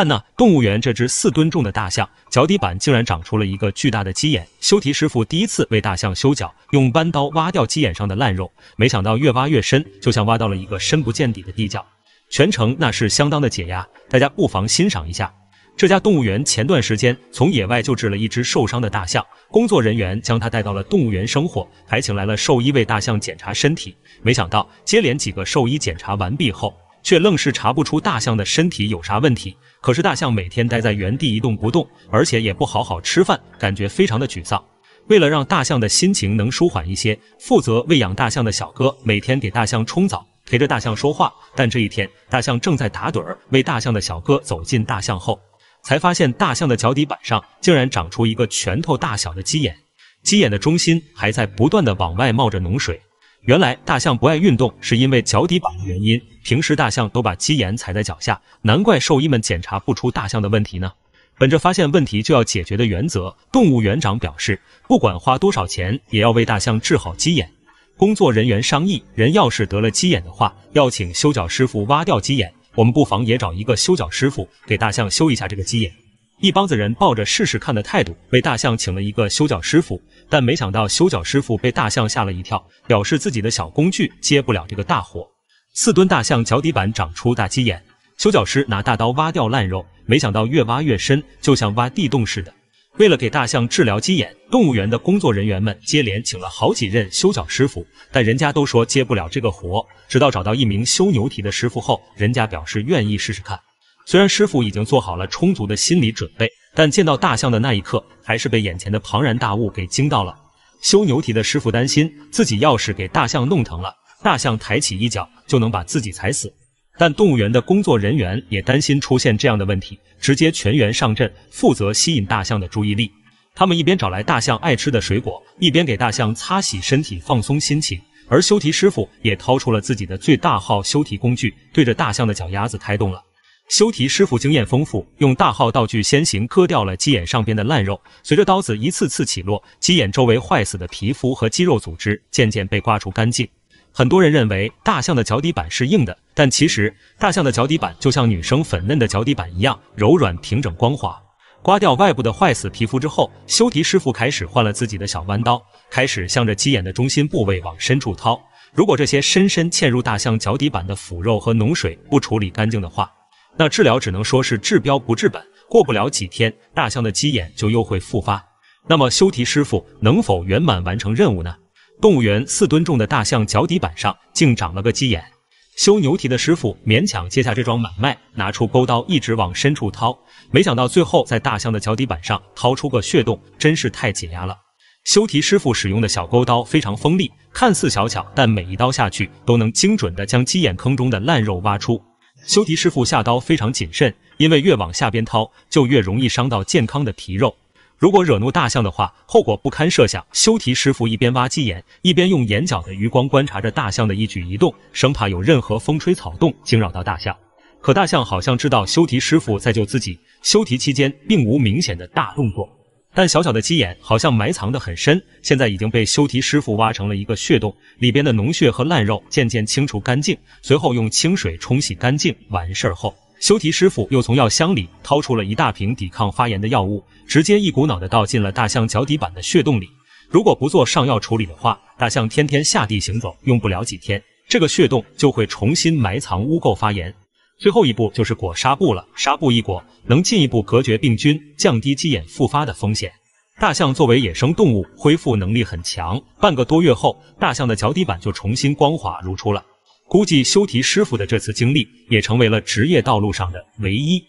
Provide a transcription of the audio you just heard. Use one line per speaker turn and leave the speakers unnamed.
看呐，动物园这只四吨重的大象脚底板竟然长出了一个巨大的鸡眼。修蹄师傅第一次为大象修脚，用弯刀挖掉鸡眼上的烂肉，没想到越挖越深，就像挖到了一个深不见底的地窖，全程那是相当的解压，大家不妨欣赏一下。这家动物园前段时间从野外救治了一只受伤的大象，工作人员将它带到了动物园生活，还请来了兽医为大象检查身体，没想到接连几个兽医检查完毕后。却愣是查不出大象的身体有啥问题。可是大象每天待在原地一动不动，而且也不好好吃饭，感觉非常的沮丧。为了让大象的心情能舒缓一些，负责喂养大象的小哥每天给大象冲澡，陪着大象说话。但这一天，大象正在打盹儿，喂大象的小哥走进大象后，才发现大象的脚底板上竟然长出一个拳头大小的鸡眼，鸡眼的中心还在不断的往外冒着脓水。原来大象不爱运动是因为脚底板的原因，平时大象都把鸡眼踩在脚下，难怪兽医们检查不出大象的问题呢。本着发现问题就要解决的原则，动物园长表示，不管花多少钱也要为大象治好鸡眼。工作人员商议，人要是得了鸡眼的话，要请修脚师傅挖掉鸡眼，我们不妨也找一个修脚师傅给大象修一下这个鸡眼。一帮子人抱着试试看的态度，为大象请了一个修脚师傅，但没想到修脚师傅被大象吓了一跳，表示自己的小工具接不了这个大活。四吨大象脚底板长出大鸡眼，修脚师拿大刀挖掉烂肉，没想到越挖越深，就像挖地洞似的。为了给大象治疗鸡眼，动物园的工作人员们接连请了好几任修脚师傅，但人家都说接不了这个活。直到找到一名修牛蹄的师傅后，人家表示愿意试试看。虽然师傅已经做好了充足的心理准备，但见到大象的那一刻，还是被眼前的庞然大物给惊到了。修牛蹄的师傅担心自己要是给大象弄疼了，大象抬起一脚就能把自己踩死。但动物园的工作人员也担心出现这样的问题，直接全员上阵，负责吸引大象的注意力。他们一边找来大象爱吃的水果，一边给大象擦洗身体，放松心情。而修蹄师傅也掏出了自己的最大号修蹄工具，对着大象的脚丫子开动了。修蹄师傅经验丰富，用大号道具先行割掉了鸡眼上边的烂肉。随着刀子一次次起落，鸡眼周围坏死的皮肤和肌肉组织渐渐被刮除干净。很多人认为大象的脚底板是硬的，但其实大象的脚底板就像女生粉嫩的脚底板一样柔软、平整、光滑。刮掉外部的坏死皮肤之后，修蹄师傅开始换了自己的小弯刀，开始向着鸡眼的中心部位往深处掏。如果这些深深嵌入大象脚底板的腐肉和脓水不处理干净的话，那治疗只能说是治标不治本，过不了几天，大象的鸡眼就又会复发。那么修蹄师傅能否圆满完成任务呢？动物园四吨重的大象脚底板上竟长了个鸡眼，修牛蹄的师傅勉强接下这桩买卖，拿出钩刀一直往深处掏，没想到最后在大象的脚底板上掏出个血洞，真是太解压了。修蹄师傅使用的小钩刀非常锋利，看似小巧，但每一刀下去都能精准的将鸡眼坑中的烂肉挖出。修蹄师傅下刀非常谨慎，因为越往下边掏，就越容易伤到健康的皮肉。如果惹怒大象的话，后果不堪设想。修蹄师傅一边挖鸡眼，一边用眼角的余光观察着大象的一举一动，生怕有任何风吹草动惊扰到大象。可大象好像知道修蹄师傅在救自己，修蹄期间并无明显的大动作。但小小的鸡眼好像埋藏得很深，现在已经被修蹄师傅挖成了一个血洞，里边的脓血和烂肉渐渐清除干净，随后用清水冲洗干净。完事儿后，修蹄师傅又从药箱里掏出了一大瓶抵抗发炎的药物，直接一股脑的倒进了大象脚底板的血洞里。如果不做上药处理的话，大象天天下地行走，用不了几天，这个血洞就会重新埋藏污垢发炎。最后一步就是裹纱布了，纱布一裹，能进一步隔绝病菌，降低鸡眼复发的风险。大象作为野生动物，恢复能力很强，半个多月后，大象的脚底板就重新光滑如初了。估计修蹄师傅的这次经历，也成为了职业道路上的唯一。